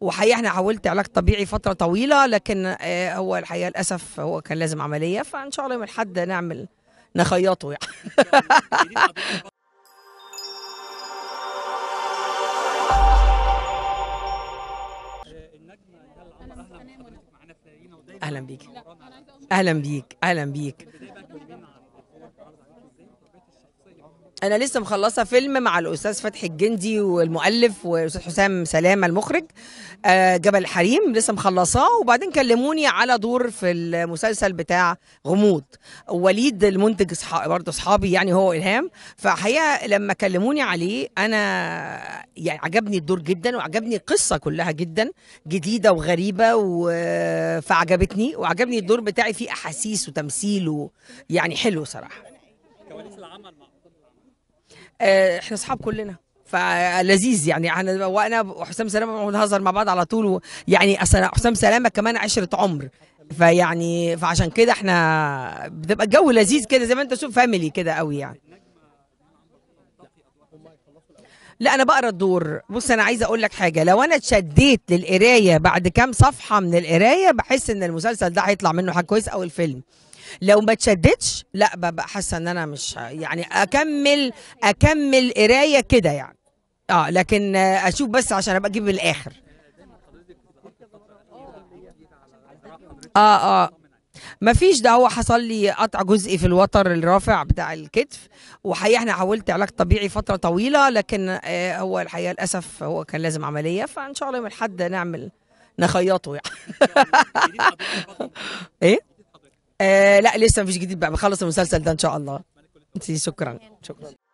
وحقيقه انا حاولت علاج طبيعي فتره طويله لكن آه، هو الحقيقه للاسف هو كان لازم عمليه فان شاء الله يوم الاحد نعمل نخيطه يعني اهلا بيك اهلا بيك اهلا بيك انا لسه مخلصه فيلم مع الاستاذ فتحي الجندي والمؤلف والاستاذ حسام سلامه المخرج آه، جبل الحريم لسه مخلصاه وبعدين كلموني على دور في المسلسل بتاع غموض وليد المنتج برضه اصحابي يعني هو الهام فحقيقه لما كلموني عليه انا يعني عجبني الدور جدا وعجبني القصه كلها جدا جديده وغريبه فعجبتني وعجبني الدور بتاعي فيه احاسيس وتمثيل يعني حلو صراحه كواليس العمل مع آه، احنا اصحاب كلنا فلذيذ يعني احنا وانا وحسام سلامه بنقعد نهزر مع بعض على طول يعني اصل حسام سلامه كمان عشره عمر فيعني فعشان كده احنا بتبقى الجو لذيذ كده زي ما انت شوف فاميلي كده قوي يعني لا انا بقرا الدور بص انا عايزه اقول لك حاجه لو انا اتشديت للقرايه بعد كام صفحه من القرايه بحس ان المسلسل ده هيطلع منه حاجه كويسه او الفيلم لو ما اتشددتش لا ببقى حاسه ان انا مش يعني اكمل اكمل قرايه كده يعني اه لكن اشوف بس عشان ابقى اجيب الاخر اه اه ما فيش ده هو حصل لي قطع جزئي في الوتر الرافع بتاع الكتف وحقيقه انا حاولت علاج طبيعي فتره طويله لكن آه، هو الحقيقه للاسف هو كان لازم عمليه فان شاء الله يوم الاحد نعمل نخيطه يعني ايه آه لا لسه مفيش جديد بقى بخلص المسلسل ده ان شاء الله شكرا شكرا